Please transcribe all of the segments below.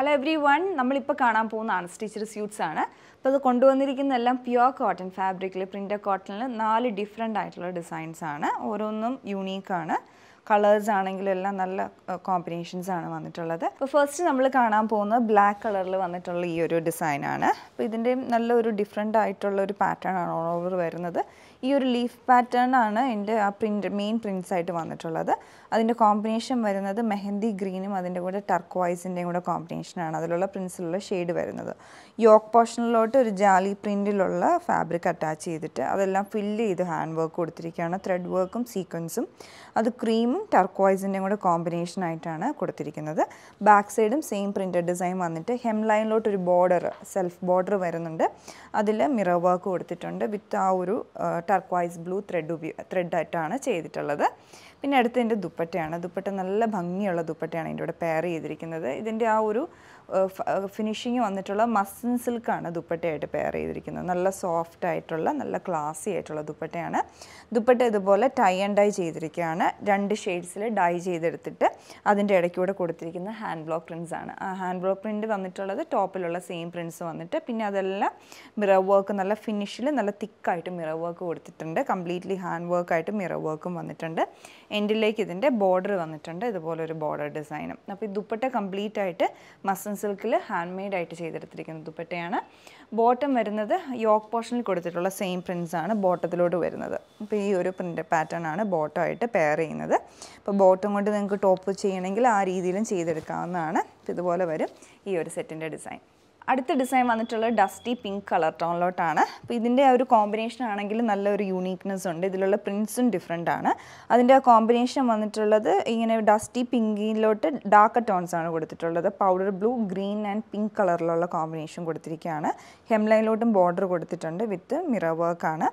hello every one നമ്മളിപ്പോൾ കാണാൻ പോകുന്ന അൺസ്റ്റിച്ചഡ് സ്യൂട്ട്സ് ആണ് അപ്പോൾ അത് കൊണ്ടുവന്നിരിക്കുന്ന എല്ലാം പ്യുവർ കോട്ടൺ ഫാബ്രിക്കിൽ പ്രിൻ്റഡ് കോട്ടണിൽ നാല് ഡിഫറെൻ്റ് ആയിട്ടുള്ള ഡിസൈൻസ് ആണ് ഓരോന്നും യൂണീക്കാണ് ആണ് കളേഴ്സ് ആണെങ്കിലും എല്ലാം നല്ല കോമ്പിനേഷൻസ് ആണ് വന്നിട്ടുള്ളത് അപ്പോൾ ഫസ്റ്റ് നമ്മൾ കാണാൻ പോകുന്നത് ബ്ലാക്ക് കളറിൽ വന്നിട്ടുള്ള ഈ ഒരു ഡിസൈനാണ് അപ്പോൾ ഇതിൻ്റെ നല്ലൊരു ഡിഫറെൻ്റ് ആയിട്ടുള്ള ഒരു പാറ്റേൺ ആണ് ഓൾ ഓവർ വരുന്നത് ഈ ഒരു ലീഫ് പാറ്റേൺ ആണ് എൻ്റെ ആ പ്രിൻ്റ് മെയിൻ പ്രിൻസ് ആയിട്ട് വന്നിട്ടുള്ളത് അതിൻ്റെ കോമ്പിനേഷൻ വരുന്നത് മെഹന്തി ഗ്രീനും അതിൻ്റെ കൂടെ ടർക്കോയ്സിൻ്റെയും കൂടെ കോമ്പിനേഷനാണ് അതിലുള്ള പ്രിൻസിലുള്ള ഷെയ്ഡ് വരുന്നത് യോക്ക് പോർഷനിലോട്ട് ഒരു ജാലി പ്രിൻറ്റിലുള്ള ഫാബ്രിക് അറ്റാച്ച് ചെയ്തിട്ട് അതെല്ലാം ഫില്ല് ചെയ്ത് ഹാൻഡ് വർക്ക് കൊടുത്തിരിക്കുകയാണ് ത്രെഡ് വർക്കും സീക്വൻസും അത് ക്രീം ടർക്കോയ്സിൻ്റെയും കൂടെ കോമ്പിനേഷൻ ആയിട്ടാണ് കൊടുത്തിരിക്കുന്നത് ബാക്ക് സൈഡും സെയിം പ്രിൻറ്റഡ് ഡിസൈൻ വന്നിട്ട് ഹെം ലൈനിലോട്ട് ഒരു ബോർഡർ സെൽഫ് ബോർഡർ വരുന്നുണ്ട് അതിൽ മിറർ വർക്ക് കൊടുത്തിട്ടുണ്ട് വിത്ത് ആ ഒരു ടർക്കോയ്സ് ബ്ലൂ ത്രെഡ് ഉപയോഗ ത്രെഡായിട്ടാണ് ചെയ്തിട്ടുള്ളത് പിന്നെ അടുത്ത് ഇതിൻ്റെ ദുപ്പട്ടയാണ് ദുപ്പട്ട നല്ല ഭംഗിയുള്ള ദുപ്പട്ടയാണ് ഇതിൻ്റെ കൂടെ പെയർ ചെയ്തിരിക്കുന്നത് ഇതിൻ്റെ ആ ഒരു ഫിനിഷിങ് വന്നിട്ടുള്ള മസിൻ സിൽക്കാണ് ദുപ്പട്ടയായിട്ട് പെയർ ചെയ്തിരിക്കുന്നത് നല്ല സോഫ്റ്റ് ആയിട്ടുള്ള നല്ല ക്ലാസി ആയിട്ടുള്ള ദുപ്പട്ടയാണ് ദുപ്പട്ട ഇതുപോലെ ടൈ ആൻഡ് ഡൈ ചെയ്തിരിക്കുകയാണ് രണ്ട് ഷെയ്ഡ്സിൽ ഡൈ ചെയ്തെടുത്തിട്ട് അതിൻ്റെ ഇടയ്ക്കൂടെ കൊടുത്തിരിക്കുന്ന ഹാൻഡ് ബ്ലോക്ക് പ്രിൻസ് ആണ് ആ ഹാൻഡ് ബ്ലോക്ക് പ്രിൻ്റ് വന്നിട്ടുള്ളത് ടോപ്പിലുള്ള സെയിം പ്രിൻസ് വന്നിട്ട് പിന്നെ അതെല്ലാം മിറർ വർക്ക് നല്ല ഫിനിഷിൽ നല്ല തിക്കായിട്ട് മിറർ വർക്ക് കൊടുത്തിട്ടുണ്ട് കംപ്ലീറ്റ്ലി ഹാൻഡ് വർക്കായിട്ട് മിറർ വർക്കും വന്നിട്ടുണ്ട് എൻഡിലേക്ക് ഇതിൻ്റെ ബോർഡർ വന്നിട്ടുണ്ട് ഇതുപോലൊരു ബോർഡർ ഡിസൈനും അപ്പോൾ ഈ ദുപ്പട്ട കംപ്ലീറ്റ് ആയിട്ട് മസൻ സിൽക്കിൽ ഹാൻഡ് മെയ്ഡ് ആയിട്ട് ചെയ്തെടുത്തിരിക്കുന്ന ദുപ്പട്ടയാണ് ബോട്ടം വരുന്നത് യോക്ക് പോർഷനിൽ കൊടുത്തിട്ടുള്ള സെയിം പ്രിൻസ് ആണ് ബോട്ടത്തിലോട്ട് വരുന്നത് അപ്പോൾ ഈ ഒരു പ്രിൻ്റ് പാറ്റേൺ ആണ് ബോട്ടമായിട്ട് പെയർ ചെയ്യുന്നത് അപ്പോൾ ബോട്ടം കൊണ്ട് നിങ്ങൾക്ക് ടോപ്പ് ചെയ്യണമെങ്കിൽ ആ രീതിയിലും ചെയ്തെടുക്കാവുന്നതാണ് ഇതുപോലെ വരും ഈ ഒരു സെറ്റിൻ്റെ ഡിസൈൻ അടുത്ത ഡിസൈൻ വന്നിട്ടുള്ളത് ഡസ്റ്റി പിങ്ക് കളർ ടോണിലോട്ടാണ് അപ്പോൾ ഇതിൻ്റെ ആ ഒരു കോമ്പിനേഷൻ ആണെങ്കിൽ നല്ലൊരു യൂണീക്നെസ് ഉണ്ട് ഇതിലുള്ള പ്രിൻസും ഡിഫറെൻ്റ് ആണ് അതിൻ്റെ ആ കോമ്പിനേഷൻ വന്നിട്ടുള്ളത് ഇങ്ങനെ ഡസ്റ്റി പിങ്കിലോട്ട് ഡാർക്ക് ടോൺസ് ആണ് കൊടുത്തിട്ടുള്ളത് powder blue green and pink കളറിലുള്ള കോമ്പിനേഷൻ കൊടുത്തിരിക്കുകയാണ് ഹെംലൈനിലോട്ടും ബോർഡർ കൊടുത്തിട്ടുണ്ട് വിത്ത് മിറർ വർക്കാണ്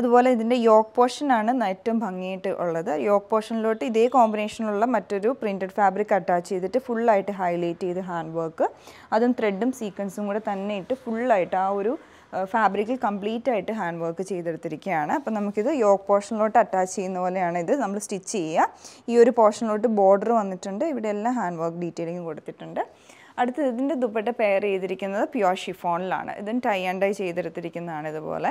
അതുപോലെ ഇതിൻ്റെ യോക്ക് പോർഷൻ ആണ് ഏറ്റവും ഭംഗിയായിട്ട് ഉള്ളത് യോക്ക് പോർഷനിലോട്ട് ഇതേ കോമ്പിനേഷനിലുള്ള മറ്റൊരു പ്രിൻറ്റഡ് ഫാബ്രിക് അറ്റാച്ച് ചെയ്തിട്ട് ഫുള്ളായിട്ട് ഹൈലൈറ്റ് ചെയ്ത് ഹാൻഡ് വർക്ക് അതും ത്രെഡും സീക്വൻസ് ഡിസൈൻസും കൂടെ തന്നെ ഇട്ട് ഫുള്ളായിട്ട് ആ ഒരു ഫാബ്രിക്കിൽ കംപ്ലീറ്റ് ആയിട്ട് ഹാൻഡ് വർക്ക് ചെയ്തെടുത്തിരിക്കുകയാണ് അപ്പോൾ നമുക്കിത് യോക്ക് പോർഷനിലോട്ട് അറ്റാച്ച് ചെയ്യുന്ന പോലെയാണ് ഇത് നമ്മൾ സ്റ്റിച്ച് ചെയ്യുക ഈ ഒരു പോർഷനിലോട്ട് ബോർഡർ വന്നിട്ടുണ്ട് ഇവിടെ എല്ലാം ഹാൻഡ് വർക്ക് ഡീറ്റെയിലിംഗ് കൊടുത്തിട്ടുണ്ട് അടുത്തത് ഇതിൻ്റെ ദുപ്പട്ട പെയർ ചെയ്തിരിക്കുന്നത് പ്യുവർ ഷിഫോണിലാണ് ഇതും ടൈ ആൻഡ് ടൈ ചെയ്തെടുത്തിരിക്കുന്നതാണ് ഇതുപോലെ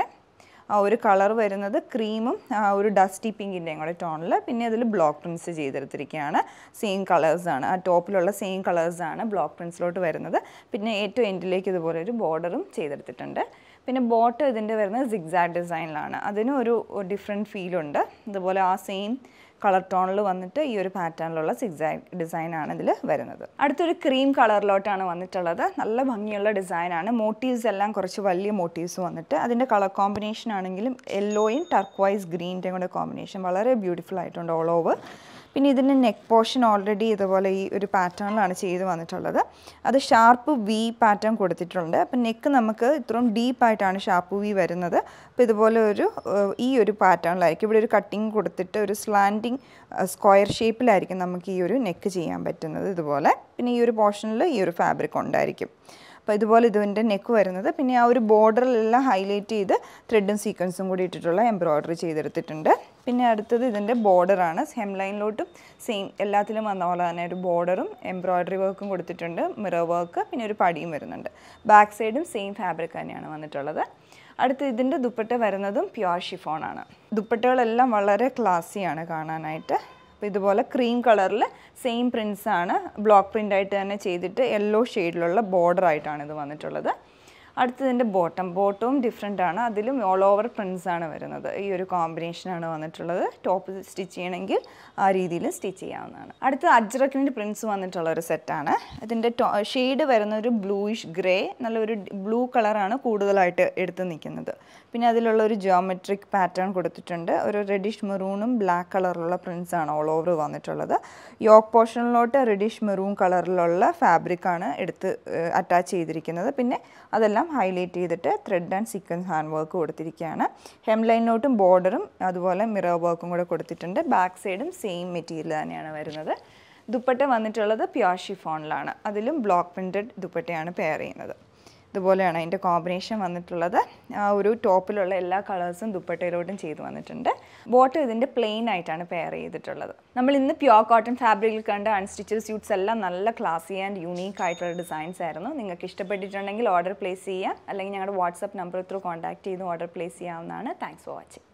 ഒരു കളർ വരുന്നത് ക്രീമും ഒരു ഡസ്റ്റി പിങ്കിൻ്റെയും കൂടെ ടോണിൽ പിന്നെ അതിൽ ബ്ലോക്ക് പ്രിൻസ് ചെയ്തെടുത്തിരിക്കുകയാണ് സെയിം കളേഴ്സാണ് ആ ടോപ്പിലുള്ള സെയിം കളേഴ്സാണ് ബ്ലോക്ക് പ്രിൻസിലോട്ട് വരുന്നത് പിന്നെ ഏറ്റവും എൻഡിലേക്ക് ഇതുപോലെ ഒരു ബോർഡറും ചെയ്തെടുത്തിട്ടുണ്ട് പിന്നെ ബോട്ടം ഇതിൻ്റെ വരുന്നത് സിഗ്സാഗ് ഡിസൈനിലാണ് അതിനും ഒരു ഡിഫറെൻറ്റ് ഫീലുണ്ട് അതുപോലെ ആ സെയിം കളർ ടോണിൽ വന്നിട്ട് ഈ ഒരു പാറ്റേണിലുള്ള സിക്സാഗ് ഡിസൈനാണ് ഇതിൽ വരുന്നത് അടുത്തൊരു ക്രീം കളറിലോട്ടാണ് വന്നിട്ടുള്ളത് നല്ല ഭംഗിയുള്ള ഡിസൈനാണ് മോട്ടീവ്സ് എല്ലാം കുറച്ച് വലിയ മോട്ടീവ്സ് വന്നിട്ട് അതിൻ്റെ കളർ കോമ്പിനേഷൻ ആണെങ്കിലും യെല്ലോയും ടർക്വൈസ് ഗ്രീൻ്റെയും കൂടെ കോമ്പിനേഷൻ വളരെ ബ്യൂട്ടിഫുൾ ആയിട്ടുണ്ട് ഓൾ ഓവർ പിന്നെ ഇതിൻ്റെ നെക്ക് പോർഷൻ ഓൾറെഡി ഇതുപോലെ ഈ ഒരു പാറ്റേണിലാണ് ചെയ്ത് വന്നിട്ടുള്ളത് അത് ഷാർപ്പ് വി പാറ്റേൺ കൊടുത്തിട്ടുണ്ട് അപ്പം നെക്ക് നമുക്ക് ഇത്രയും ഡീപ്പായിട്ടാണ് ഷാർപ്പ് വി വരുന്നത് അപ്പോൾ ഇതുപോലെ ഒരു ഈ ഒരു പാറ്റേണിലായിരിക്കും ഇവിടെ ഒരു കട്ടിങ് കൊടുത്തിട്ട് ഒരു സ്ലാൻഡിങ് സ്ക്വയർ ഷേപ്പിലായിരിക്കും നമുക്ക് ഈ ഒരു നെക്ക് ചെയ്യാൻ പറ്റുന്നത് ഇതുപോലെ പിന്നെ ഈ ഒരു പോർഷനിൽ ഈ ഒരു ഫാബ്രിക് ഉണ്ടായിരിക്കും അപ്പോൾ ഇതുപോലെ ഇതിൻ്റെ നെക്ക് വരുന്നത് പിന്നെ ആ ഒരു ബോർഡറിലെല്ലാം ഹൈലൈറ്റ് ചെയ്ത് ത്രെഡും സീക്വൻസും കൂടി ഇട്ടിട്ടുള്ള എംബ്രോയ്ഡറി ചെയ്തെടുത്തിട്ടുണ്ട് പിന്നെ അടുത്തത് ഇതിൻ്റെ ബോർഡറാണ് ഹെം ലൈനിലോട്ടും സെയിം എല്ലാത്തിലും വന്ന പോലെ തന്നെ ഒരു ബോർഡറും എംബ്രോയ്ഡറി വർക്കും കൊടുത്തിട്ടുണ്ട് മിറർ വർക്ക് പിന്നെ ഒരു പടിയും വരുന്നുണ്ട് ബാക്ക് സൈഡും സെയിം ഫാബ്രിക് തന്നെയാണ് വന്നിട്ടുള്ളത് അടുത്ത് ഇതിൻ്റെ ദുപ്പട്ട വരുന്നതും പ്യുവർ ഷിഫോണാണ് ദുപ്പട്ടകളെല്ലാം വളരെ ക്ലാസ്സിയാണ് കാണാനായിട്ട് അപ്പോൾ ഇതുപോലെ ക്രീം കളറിൽ സെയിം പ്രിൻസാണ് ബ്ലോക്ക് പ്രിൻ്റായിട്ട് തന്നെ ചെയ്തിട്ട് യെല്ലോ ഷെയ്ഡിലുള്ള ബോർഡറായിട്ടാണ് ഇത് വന്നിട്ടുള്ളത് അടുത്തതിൻ്റെ ബോട്ടം ബോട്ടവും ഡിഫറെൻ്റ് ആണ് അതിലും ഓൾ ഓവർ പ്രിൻസ് ആണ് വരുന്നത് ഈ ഒരു കോമ്പിനേഷനാണ് വന്നിട്ടുള്ളത് ടോപ്പ് സ്റ്റിച്ച് ചെയ്യണമെങ്കിൽ ആ രീതിയിൽ സ്റ്റിച്ച് ചെയ്യാവുന്നതാണ് അടുത്ത അജ്രക്കിൻ്റെ പ്രിൻസ് വന്നിട്ടുള്ള ഒരു സെറ്റാണ് ഇതിൻ്റെ ഷെയ്ഡ് വരുന്ന ഒരു ബ്ലൂയിഷ് ഗ്രേ നല്ലൊരു ബ്ലൂ കളറാണ് കൂടുതലായിട്ട് എടുത്ത് നിൽക്കുന്നത് പിന്നെ അതിലുള്ള ഒരു ജോമെട്രിക് പാറ്റേൺ കൊടുത്തിട്ടുണ്ട് ഒരു റെഡിഷ് മെറൂണും ബ്ലാക്ക് കളറുള്ള പ്രിൻസാണ് ഓൾ ഓവർ വന്നിട്ടുള്ളത് യോക്ക് പോർഷനിലോട്ട് റെഡിഷ് മെറൂൺ കളറിലുള്ള ഫാബ്രിക്കാണ് എടുത്ത് അറ്റാച്ച് ചെയ്തിരിക്കുന്നത് പിന്നെ അതെല്ലാം എല്ലാം ഹൈലൈറ്റ് ചെയ്തിട്ട് thread and sequence hand work കൊടുത്തിരിക്കുകയാണ് ഹെംലൈനോട്ടും ബോർഡറും അതുപോലെ മിറർ വർക്കും കൂടെ കൊടുത്തിട്ടുണ്ട് ബാക്ക് സൈഡും സെയിം മെറ്റീരിയൽ തന്നെയാണ് വരുന്നത് ദുപ്പട്ട വന്നിട്ടുള്ളത് പ്യുവർ ഷിഫോണിലാണ് അതിലും ബ്ലോക്ക് പ്രിൻറ്റഡ് ദുപ്പട്ടയാണ് പെയർ ചെയ്യുന്നത് ഇതുപോലെയാണ് അതിൻ്റെ കോമ്പിനേഷൻ വന്നിട്ടുള്ളത് ഒരു ടോപ്പിലുള്ള എല്ലാ കളേഴ്സും ദുപ്പട്ടയിലോട്ടും ചെയ്തു വന്നിട്ടുണ്ട് ബോട്ടം ഇതിൻ്റെ പ്ലെയിൻ ആയിട്ടാണ് പെയർ ചെയ്തിട്ടുള്ളത് നമ്മൾ ഇന്ന് പ്യുവർ കോട്ടൺ ഫാബ്രിക്കിൽ കണ്ട അൺസ്റ്റിച്ചഡ് സ്യൂട്ട്സ് എല്ലാം നല്ല ക്ലാസി ആൻഡ് യൂണീക്ക് ആയിട്ടുള്ള ഡിസൈൻസ് ആയിരുന്നു നിങ്ങൾക്ക് ഇഷ്ടപ്പെട്ടിട്ടുണ്ടെങ്കിൽ ഓർഡർ പ്ലേസ് ചെയ്യുക അല്ലെങ്കിൽ ഞങ്ങളുടെ വാട്സപ്പ് നമ്പർ ത്രൂ കോൺടാക്ട് ചെയ്ത് ഓർഡർ പ്ലേസ് ചെയ്യാവുന്നതാണ് താങ്ക്സ് ഫോർ വാച്ചിങ്